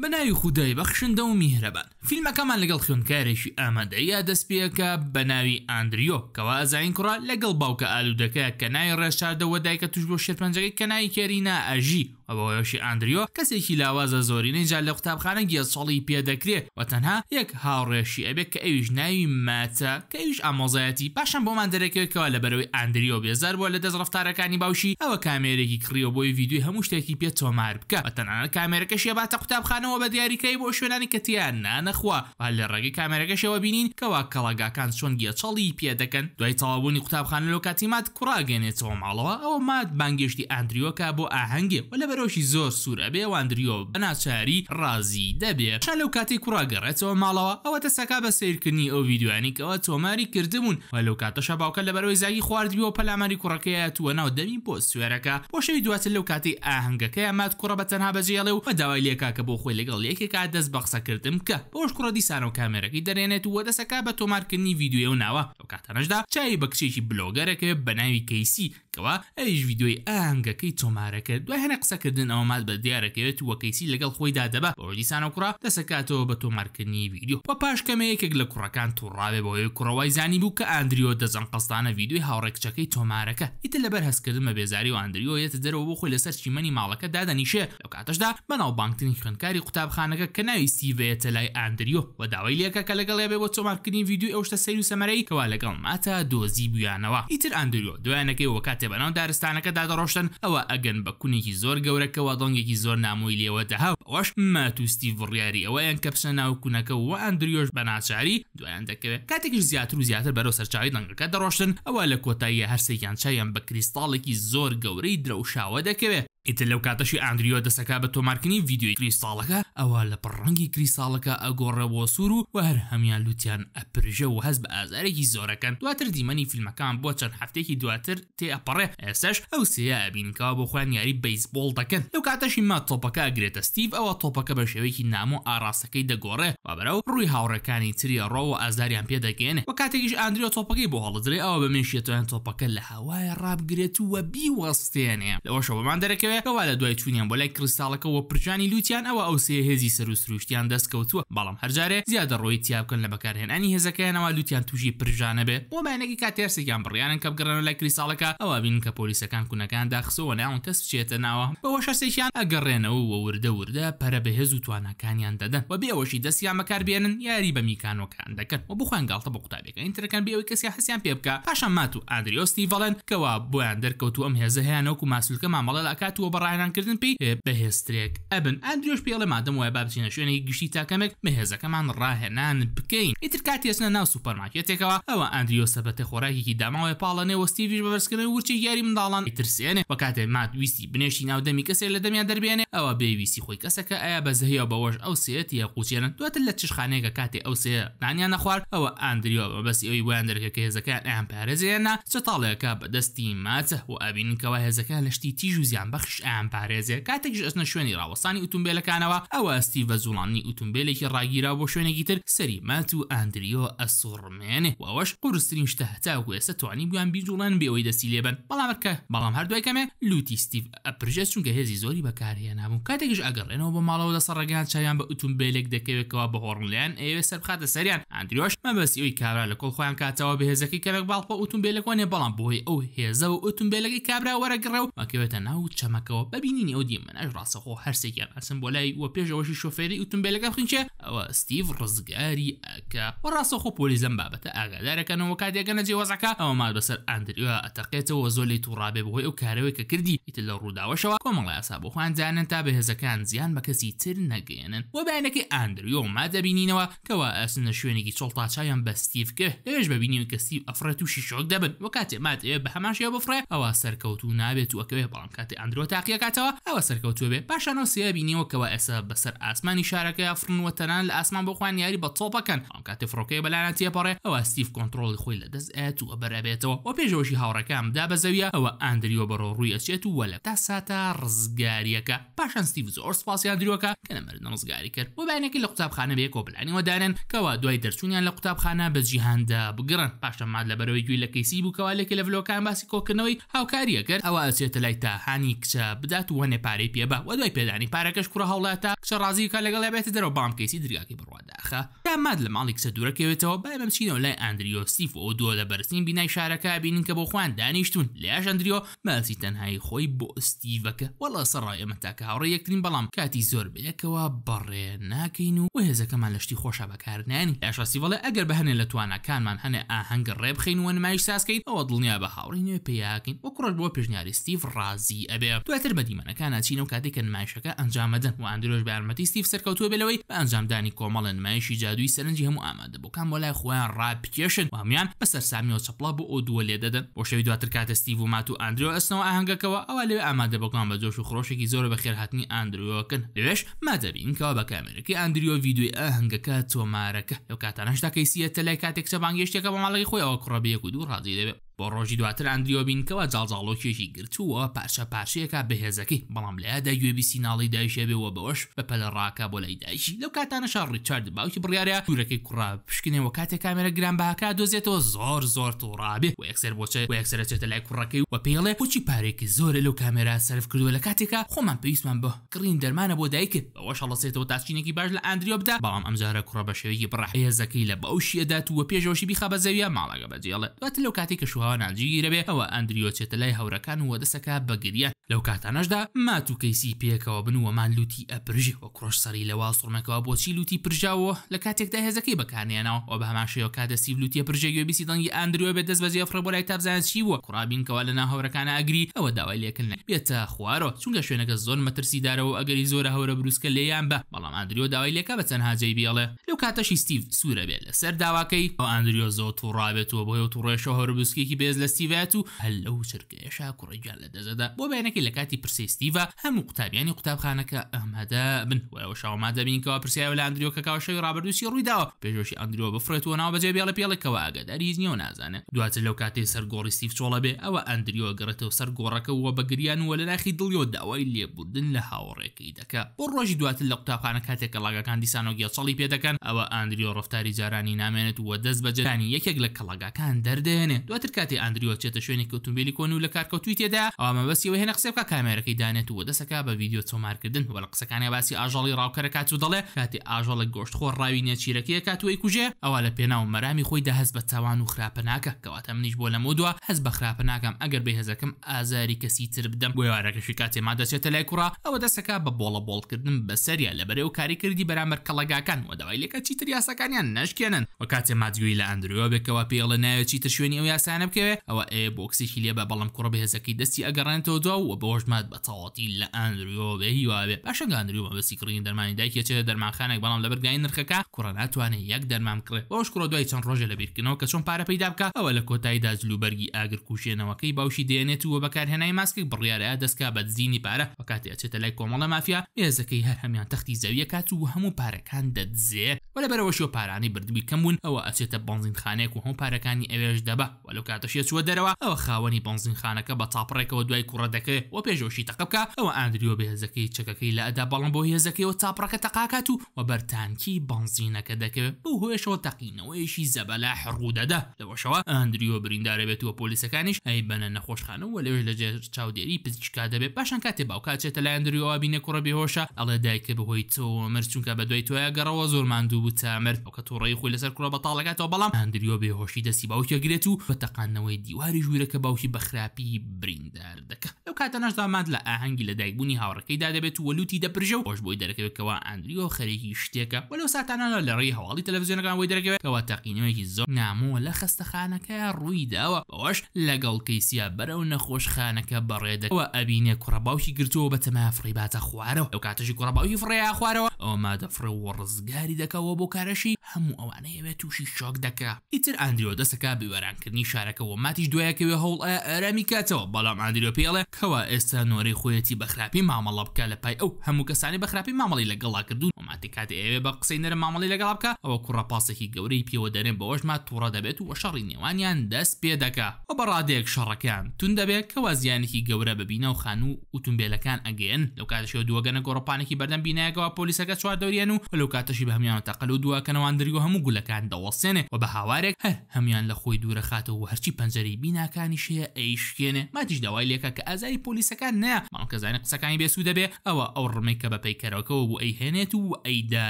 بەناوی خودای بەخشندە و میهرەبان فیلمەکەمان لەگەڵ خوێنکارێکی ئامادەیە دەستپێکە بە ناوی ئاندریۆ کەوا ئازین کوڕ لەگەڵ باوکە ئالودەکە کە نای ڕێشاردەوە دایکە توش بۆ شێرپەنجەکەی کەنای کێرینا ئاژی ئەوەوەشی ئاندریۆ کەسێکی لاوازە زۆرینەی جا لە قوتابخانە گیە ساڵی پێدەکرێت و تەنها یەک هاوڕێشی ئەبێت کە ئەویش ناوی ماتە کە ئەویش ئامۆزایەتی پاشان بۆمان دەرەکەوێتەوە لە بەرەوەی ئاندریۆ بێزار بووە لە دەست ڕفتارەکانی باوشی ئەوە کامێرەی کڕیەوە بۆی ویددیوی هەموو شتێکی پێ تۆمار بکە بە تەنانە کامێرەکە شێباتە قوتابخانەوە بە دیاریکەی بۆ شوێنانی کەتییان نانەخوا لە ڕێگەی کامێرەکەشەوە بینین کەوا کەڵگاکان چۆن گیە چاڵی پێ دەکەن دوای تەواوبوونی قوتابخانە لۆکاتیمات کوڕاگەێنێتەوە ماڵەوە ئەوە مات بانگشتی ئاندریۆکە بۆ ئاهەنگێ و لە بەر سەرۆشی زۆر سوور ئەبێ واندریۆ بەناچاری ڕازی دەبێ شان لەو کاتی کوڕاگەڕێتەوە ماڵەوە ئەوە تەسەکا بە سیرکردنی ئەو ویددیوانیکەوە تۆماری کردبوون و لەو کاتەشە باوکە لە بەرەوەی زاگی خواردیەوە پەلاماری کوڕەکەیە توە ناو دەمی بۆ سوێرەکە بۆ شەوی دواتر لەو کاتی ئاهنگەکەی مات کوڕە بە تەنها بەجێڵێ و بە داوای لێکاکە بۆ خۆی لەگەڵ یەکێکا دەست بەخسەکردم کە بۆش کوڕە دیسان و کامێرەکەی دەرێنێت و وەدەسەکە بە تۆمارکردنی ویددیوێ و ناوە ئەو کاتەنەشدا چای بە کچێکی بلۆگەرەکە بە ناوی کەیسی کەوا ئەویش ویددیوی ئاهنگەکەی تۆمارەکە دوای هەنە قسەکرد بەکردن ئەوە مات بە دیارەکەوێت وەکەیسی لەگەڵ خۆیدا دەبە ئۆلیسان و کوڕا دەسەکاتەوە بە تۆمارکردنی ویددیو بە پاشکەمەیەکێک لە کوڕەکان تووڕاوێ بۆەوەی کوڕەوەی زانی بوو کە ئاندریۆ دەزەن قستانە ویددیوی هاوڕێکچەکەی تۆمارەکە ئیتە لەبەر هەستکردن بە بێزاری و ئاندریۆ یەت دەرەوە بۆ خۆی لەسەر چیمەنی ماڵەکە دادەنیشێ لەو کاتەشدا بەناوبانگترین خوێنکاری قوتابخانەکە کە ناوی سیڤەیەتە لای ئاندریۆ و داوای لەکە کە لەگەڵێ بێ بۆ تۆمارکردنی ویددیو ئەو شتە سەری و سەمەرەی کەوا لەگەڵ ماتە دۆزی بویانەوە ئیتر ئاندریۆ دوایانەکەی وەکاتێ بەناو دارستانەکە دادەڕۆشتن ئەوە ئەگەن بە کونێکی زۆر گەورە گەورەکەەوە دەنگێکی زۆر نامۆی لێوە دەها وەش ماتوستی بڕیاری ئەوەیان کەپشە ناوکوونەکە و ئەندریۆش بە ناچاری دویان دەکەوێت کاتێکش زیاتر و زیاتر بەرەو سەرچاوی دەنگەکە دەڕۆشتن ئەوە لە کۆتاییە هەرسێکیان چایان بە کریستاڵێکی زۆر گەورەی درەوشاوە دەکەوێت ئیتر لەو کاتەشی ئەندریۆ دەسەکە بە تۆمارکردنی ڤیددیوی کریستاڵەکە ئەوە لە پڕڕەنگی کریساڵەکە ئەگۆڕەوە سوور و وەهر هەمان لوتیان ئەپژە و هەست بە ئازارێکی زۆرەکەن دواتر دیمەنی فیلمەکان بۆ چەند هەفتێکی دواتر تێئەپەڕێ ئێسش ئەو سەیە ئەبینکەوە بۆ خویان یاری بەیسبۆڵ دەکەن لەو کاتەشی ما تۆپەکە ئەگرێتە ستیف ئەوە تۆپەکە بە شێوەیەکی نام و ئاراستەکەی دەگۆڕێ وابرە و ڕووی هاوڕەکانی تری ڕۆوە ئازاریان پێدەگەێنێ و کاتێکیش ئەندریۆ تۆپەکەی بۆ هەڵدرێ ئەوە بمێشێتویان تۆپەکە لە هەوای ڕابگرێت وە بیوەستێنێ لەوە شەوەمان دەرەکە شێوەیەکەوا لە دوای چونیان بۆ لای کریستالەکەەوە پرژانی لوتیان ئەوە ئەو سێ هێزی سەر و سروشتیان دەستکەوتووە بەڵام هەرجارێ زیادە ڕۆی تیاکەن لە بەکارهێنانی هێزەکەیانەوە لوتیان توژی پرژانە بێ بۆ بایەنێکی کاتێرسێکیان بڕیانن کە بگەڕێنەوە لای کریساڵەکە ئەوە بین کە پۆلیسەکان کوونەکان داخسەوە ناون کەس بچێتە ناوە بەەوە شەسێکیان ئەگەڕێنەوە و وردە وردە پەرە بە هێز و توانەکانیان دەدەن و بێەوەشی دەستیان بەکار بێنن یاری بە میکانۆکان دەکەن و بخوان گڵتە بە قوتابەکە ئینترەکان بێەوەی کەسی حسیان پێ بکە پاشان مات و ئادریۆستی ڤڵەن کەوا بۆیان دەرکەوتو ئەم هێزە هیانەوەکو ماسوولکە مامەڵە لەکات هاتووە بەڕایانکردن پێی بەهێسترێک ئەبن ئەندرۆش پێڵە مادەم وای بابچینە شوێنی گشتی تاکەمێک مەهێزەکەمان ڕاهێنان بکەین ئیتر کات هێستە ناو سوپەرماکێتێکەوە ئەوە ئەندریۆ سەبەتە خۆراکیی داماوای پاڵەنێ وەستیویش بەبەرسکردن ورچی یاری منداڵان ئیترسێنێ بە کاتێ مات ویستی بنێشی ناودەمی کەسێ لە دەمیان دەربێنێ ئەوە بێویستی خۆی کەسەکە ئایا بەزەهەیە بەەوەش ئەو سێتی قوچێنن دواتر لە چشخانەیەکە کاتێ ئەو سێ دانیان نەخوار ئەوە ئەندریۆ بەبەسی ئەوی ویان دەرگەکە هێزەکان ئەم پارێزێنە چتاڵێکە بەدەستی ماچە و ئابینکەوە هێزەکە لەشتی تیژ و زیان بەخش بەخش ئەم پارێزێ کاتێکش ئەسنە شوێنی ڕاوەستانی ئۆتومبیلەکانەوە ئەوە ئەستی بەزوڵانی ئۆتومبیلێکی ڕاگیرا بۆ شوێنێکی تر سەری مات و ئەندریۆ ئەسوڕمێنێ وەوەش قورسترین شتە هەتاوە ئێستا توانی بیان بیجوڵێن بەوەی دەستی لێبن بەڵامەکە بەڵام هەردوای کەمێ لوتی ستیف ئەپرژێت چونکە هێزی زۆری بەکارهێ نابوون کاتێکش ئەگەڕێنەوە بە ماڵەوە لە سەرڕگەیان چایان بە ئۆتومبیلێک دەکەوێتەوە بە هۆڕنلیان ئێوێ سەرخاتە سەریان ئەندریۆش مەبەسیەوەی کابرا لە کۆڵ خۆیان کاتەوە بەهێزەکەی کەمێک باڵپە ئۆتومبیلەکەوانێ بەڵام بۆی ئەو هێزە و ئۆتومبیلەکەی کابرا وەرەگەڕێ و مەکەوێتە ناو چەمە ماکەوە ببینینی ئەو دی من ئەش ڕاستەخۆ هەرسێکیان ئەسم بۆ لای وە پێشەوەشی شوفێری وتمبیلەکە بخینچێ ئەوە ستیڤ ڕزگاری ئەکە وە ڕاستەخۆ پۆلی لەم بابەتە ئاگادارەکەنەوە کاتێکەکە نەجێ وەزەکە ئەوە مال بەسەر ئەندریوە ئەتەقێتەوە زۆر لی تووڕابێ بەهۆی ئەو کارەوەی کە کردی ئیتر لە ڕووداوەشەوە کۆمەڵی ئاسا بۆ خوان زانن تا بەهێزەکان زیان بە کەسی تر نەگەێنن وە بایەنەکەی ئەندریۆ ما دەبینینەوە کەەوە ئەسنە شوێنێکی چڵتاچیان بە ستیف کە لێش ببینی کەسی ئەفرەت تووشی شۆک و وە کاتێ مات بە هەماشەیە بفرێ او سەرکەوت و نابێت و ئەەکەوێ بەڵام کاتێ ئەندرۆ تاقیە کاتەوە ئەوە سەرکەوتوە بێ پاشانەوە سێ بینیەوە کەەوە ئەسە بەسەر ئاسمانی شارەکە یافرنوە تەنان لە ئاسمان بخوان یاری بە تۆپەکەن ئەم کاتی فڕۆکەی بەلاەتە پەڕێ ئەوە ستیف کۆنتترۆلی خۆی لە دەست ئەت و بەرەبێتەوە و پێشەوەشی هاوڕەکەم دا بەزەویە ئەوە ئاندریۆ بەڕۆ ڕووی ئەچێت و وەلە تا ساتە ڕزگاریەکە پاشان ستیف زۆر سپاسیان درۆکە کە نەمەردن ڕزگاری کرد و بینەکە لە قوتابخانە بێ کۆبلانیەوە دانن کەەوە دوای دەرچوونیان لە قوتابخانە بە جیهاندا بگرن پاشە ماد لە بەرەوەی گوی لە کەیسی بووکەوالێکی لە ڤلۆکان باسی کۆکردنەوەی هاوکاریە کرد ئەوە ئەچێتە لای تاهانی کچە کچە بدات و وەنێ پارەی پێبە وە دوای پێدانی پارەکەش کوڕە هەوڵاتە کچە ڕازیکە لەگەڵ بێتە دەرەوە بامکەیسی درگاکی بڕواداخە داماد لە ماڵی کچە دوورەکەوێتەوە با بەمچینەوە لای ئەندریۆسیف و دووە لە بەرسین بینای شارەکە بینین کە بۆ خوان دانیشتون لەیاش ئەندریۆ ماسی تەنهایی خۆی بۆ ئستیڤەکە وەڵە سەڕای ئەمە تاکە هاوڕێ یەکترین بەڵام کاتی زۆر بەیەکەوە بەڕێ ناکەین و هێزەکەمان لەشتی خۆشە بەکارنانی لاشاسیوەڵێ ئەگەر بە هەنێ لە توانەکانمان هەنێ ئاهەنگ ڕێبخین و نمایش ساسکەین ئەوە دڵنیا بە هاوڕی نوێ پێیاکەین وە کوڕش بۆ پێشنیاری ستیف ڕازی ئەبێ دواتر بەدیمانەکان ناچینە و کاتێککە نمایشەکە ئەنجامەدەن و ئەندرۆژ بارمەتی ستیف سەرکەوتوە بلەوەی بە ئەنجامدانی کۆمەڵە نمایشی جادووی سەرنجی هەموو ئامادە بۆکان بۆ لای خۆیان ڕاپکێشن و هەمیان بە سەرسامی و چپڵا بۆ ئەو دووە لێ دەدەن بۆ شەوی دواتر کاتە ستیو و مات و ئەندرۆ ئەسنەوە ئاهنگەکەەوە ئەوە لێ ئامادە بۆکان بە جۆش و خۆشێکی زۆر بە خێرهاتنی ئاندروەکەن لەوێش مادەبینکەوە بە کامێرەکەی ئەندریۆ ویددیوی ئاهنگەکە تۆمارەکە لەو کاتانەشدا کەیسیەتە لای کاتێک چەبانگەشتەکە بە ماڵی خۆیەوە کوڕە بەیەک و دوو ڕازی دەبێت بۆ ڕۆژی دواتر ئەندریۆبینکەوە جاڵزاڵۆکێکی گرتووە پاشە پاشەیەکە بەهێزەکەی بەڵام لەیادا گوێبی سیناڵی دایشێبێەوە بەوەش بە پەلەڕاکە بۆ لای دایشی لەو کاتانەشا ڕیچارد باوکی بڕیارە کوورەکەی کوڕا پشکنێەوە کاتێک کامێرە گرانباکە دۆزێتەوە زۆر زۆر تۆڕابێ و یەکسەر بۆچێت و یەکسەرچێتە لای کوڕەکەی و پێڵێ بچی پارێکی زۆرە لەو کامێرا سرف کردووە لە کاتێکا خۆمان پێویستمان بە کڕین دەرمانە بۆ دایکرد بەەوەش هەڵەسێتەوە تاچینێکی باش لە ئەندریۆ بدا بەڵام ئەمجارە کوڕە بە شێوەیەکی بڕەهەیە زەکەی لە بەو شیەدات و پێشەوەشی بیخە بە زەویە ماڵەکە بەجێڵێ دواتر لەو کاتێک کە شوها ئەوە ناجیگیرە بێ ئەوە ئەندریۆچێتە لای هەورەکان و وەدەسەکە بەگریە لەو کاتانەشدا ماتوکەیسی پێکەوە بنووە مان لوتی ئەپژیەوە کرۆش سەری لەوا سوڕمەکەەوە بۆچی لوتی پرژاوە لە کاتێکدا هێزەکەی بەکارێنەوە ئەو بە هەماشەوە کاتەسی لوتی پرژێگوێ بیسی دەنگی ئەندروە بێ دەست بەزیە فڕبۆلای تابزان چی وە کوڕابینکەوە لە ناهەورەکانە ئەگری ئەوە داوای لێکردن بێتە خوارەوە چونکە شوێنەکە زۆر مەترسیدارەوە ئەگەری زۆرە هەورە بروسکە لێیان بە بەڵام ئەندریۆ داوای لێکە بە چەند هاجەی بیڵێ لەو کاتەشی ستیڤ سوورە بێت لەسەر داواکەی ئەو ئەندریۆ زۆ تووڕابێتەوە بۆ و تووڕێشە هەورە بروسکێکی بێز لە سیڤات و هەل لەو چرکێشا کوڕێگیان لە دەزەدا بۆ بەینەکەی لە کاتی پرسیستیڤ هەموو قوتابیانی قوتابخانەکە ئەمەدا بن وەوە شما دەبینکەوە پرسیاوە لە ئەندریۆکە کاوشەوی ڕابردوسی ڕوویداوە پێشۆشی ئەندریۆ بفرێتەوە ناو بەجێ بێڵە پێڵێکەوە ئاگە دەریز نیەوە نازانێت دواتر لەو کاتێ سەرگۆڕی سیف چۆڵە بێ ئەوە ئەندریۆ گەڕێتەوە سەر گۆڕەکە وە بەگریان وە لە ناخی دڵیۆ داوای لێبوردن لە هاوڕێکی دەکە بۆ ڕۆژی دواتر لە قوتابخانە کاتێک کەڵاگەکان دیسانۆگیە چڵی پێدەکەن ئەوە ئەندریۆ ڕفتاری جارانی نامێنێت وە دەست بەجرانی یەکێک لە کەڵاگەکان دەردێنێ دواتر کات کاتی ئەندریۆ چێتە شوێنی ئۆتۆمبیلی کۆن و لە کارکەوتوی تێدا ئەو مەبەستیەوە هێنە قسێبکە کامێرەکەی دانێت و دەسەکە بە ویددیو چۆمارکردن وە لە قسەکانی باسی ئاژاڵی ڕاوکەرەکات و دەڵێ کاتی ئاژەڵە گۆشتخۆر ڕاوی نێچیرەکەیە کاتوی کوژێ ئەوە لە پێناو مەرامی خۆی دەهز بە تاوان و خراپە ناکە کەواتە منیش بۆ لە مدووە هەز بە خراپە ناکەم ئەگەر بێهێزەکەم ئازاری کەسی تر بدەم بۆ وارەکەشی کاتێ ما دەچێتە لای کوڕ ئەوە دەسەکە بە بۆڵە بۆڵکردن بەسەریە لەبەرێ و کاریکردی بەرامبەر کەڵگاکان و دەوای لەکە چیتر یاساکانیان نشکێنن و کاتێ مادیوی لە ئەندروۆ بێکەوە پێڵە نایە چیتر شوێنی ئەو یاسانە بکەوێ ئەوە ئێ بۆکسێکی لێ بە بەڵام کوڕ بەهێزەکەی دەستی ئەگەڕێنەوە دو و بۆژمات بە تەواتی لە ئەندریۆ بە هیواێ باشە گاندریومە بەسی کڕین دەرمانی دایکێچێ دەرمانخانێک بەڵام لە بەرگای نرخەکە کوڕە ناتوانێت یەک دەرمان کرێ بۆش کوڕ دوای چەند ڕۆژە لە بیرکردنەوە کە چۆن پارە پیدا بکە ئەوە لە کۆتاییدا جلوبەرگی ئاگر کوشێنەوەکەی باوشی دێنێت و بەکارهێنای ماسکی بڕیارەیە دەستکە بە دزینی پارە بەکاتی ئەچێتە لای کۆمەڵە مافیا مێزەکەی هەر هەمیان تەختی زەویە کات و هەموو پارەکان دەدزێت وە لەبەرەوەشۆ پارانی بردبی کەمبوون ئەوە ئەچێتە بنزینخانێک و هەم پارەکانی ئەوێش دەبە و لەو کاتەشیە چوە دەرەوە ئەوە خاوەنی بنزینخانەکە بە تاپڕێکەوە دوای کوڕە دەکەێت و پێشۆشی تەقبکە ئەوە ئاندریۆ بەهێزەکەی چەکەکەی لە ئەدا بەڵم بۆ هێزەکەیەوە تاپڕەکە تەقاکات و وە بەرتانکی بنزینەکە دەکەوێت بۆ هۆیشەوە تەقینەوەیشی زەبەلا حڕوو دەدا لەوەشەوە ئاندریۆ بریندارە بێت وە پۆلیسەکانیش ئەی بەنە نەخۆشخانەوە لەوێ لە چاودێری پزیچکا دەبێت پاشان کاتێ باوکچێتە لە ئەندریۆ بینە کوڕە بێهۆشە ئەڵێ دایکە بەهۆی تۆ مەرچونکە بە دوای تۆە گەڕەوە زۆر ماندوو و چامرد ئەو کە تووڕێی خۆی لەسەر کوڕە بەتاڵەکاتەوە بەڵام هەندریۆ بێهۆشی دەسی باوکیەگرێت و بە تەقانەوەی دیواری ژوورەکە باوکی بەخراپی بریندار دەکە ئەو کاتە نەشدامات لە ئاهەنگی لە دایکبوونی هاوڕەکەیدا دەبێت و وەلوتی دەپژە و خۆش بۆی دەرەکەوێتەوە ئەندریۆ خەرێکی شتێکە وەلو ساتانانە لە ڕێی هەواڵی تەلەڤزیۆنەکان وی دەرەکەوێتەوە تەقینەوەکی زۆر نامۆ لە خستەخانەکە ڕوویداوە ئەوەش لەگەڵ کەیسیا بەرەو نەخۆش خانەکە بەڕێدەوە ئەبینێ کوڕەباوکی گرتووە بە تەما فڕیباتە خوارەوە ئەو کاتەشی کوڕەباوی فڕێ خوارەوە ئەو مادەفرە و ڕزگاری دەکەەوە ئەوە بۆ کارەشی هەموو ئەوانەیەوێت تووشی شۆک دەکا ئیتر ئەندیۆ دەسەکە بوەرانکردنی شارەکەەوە ماتیش دوایەکەوێ هەوڵ ئەرامی کاتەوە بەڵام ئاندیۆ پێڵێ کەوا ئێستا نۆرەی خۆەتی بەخراپی مامەڵە بکە لە پای ئەو هەموو کەسانی بەخراپی مامەڵی لەگەڵا کردو ماتی کاتی ئەوێ بە قسەی نەرە مامەڵی لەگەڵ بکە ئەوە کوڕەپاسێکی گەورەی پێوە دەرێن بەەوەشما تووڕە دەبێت و وەشەڕی نێوانیان دەست پێ دەکە و بەڕادێک شەڕەکان تون دەبێت کەوا زیانێکی گەورە ببینە و خان و ئۆتومبیلەکان ئەگەن لەو کاتەشەوە دووەگەنە گۆڕپانێکی بەردەم بینایەکەەوە پۆلیسەکە چوار دەورێن و لەو کاتەشی بە هەمیان تەقل و دووەکەنەوەوان ئەخندری و هەموو گولەکان دەوەسێنێ و بە هاوارێک هەر هەمیان لە خۆی دوورە خاتەوە هەرچی پەنجەری بیناکانی شەیە ئەیشکێنێ ماتیش داوای لێکە کە ئازاری پۆلیسەکان نە ماڵکەزانە قسەکانی بێسو دەبێ ئەوە ئەو ڕمێک کە بە پەیکەرەکەەوە بۆ ئەیهێنێت و ئەیدا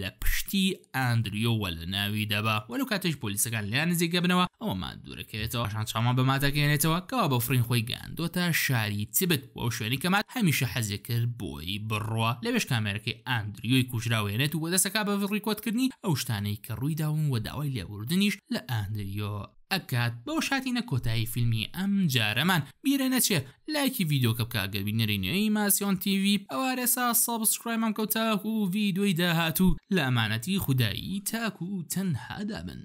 لە پشتی ئاندریۆوە لە ناوی دەبا وەلو کاتێش پۆلیسەکان لیان نزیک دەبنەوە ئەوەمان دوورەکەوێتەوە شان چامان بەماتەکەێنێتەوە کەوا بە فرین خۆی گاندۆتە شاری تبت و شوێنی کەمات هەمیشە حەزی کرد بۆی بڕوە لەبێش کامێرەکەی ئاندریۆی کوژراوێنێت و بەدەسەکە بە ڕیکۆتکردنی ئەو شتانەی کە ڕوویداون و داوای لێبوردنیش لە ئاندریۆ ئەکات بەو شاتینە کۆتایی فیلمی ئەم جارەمان بیرە نەچێ لایکی ڤیددیۆکە بکگەبینەری نوێی ماسیۆن تیV ئەوارێسا سابسکرایمان کەوتاک و ڤیددیۆی داهاتوو لە ئەمانەتی خودایی تاکو و تەنهادابن.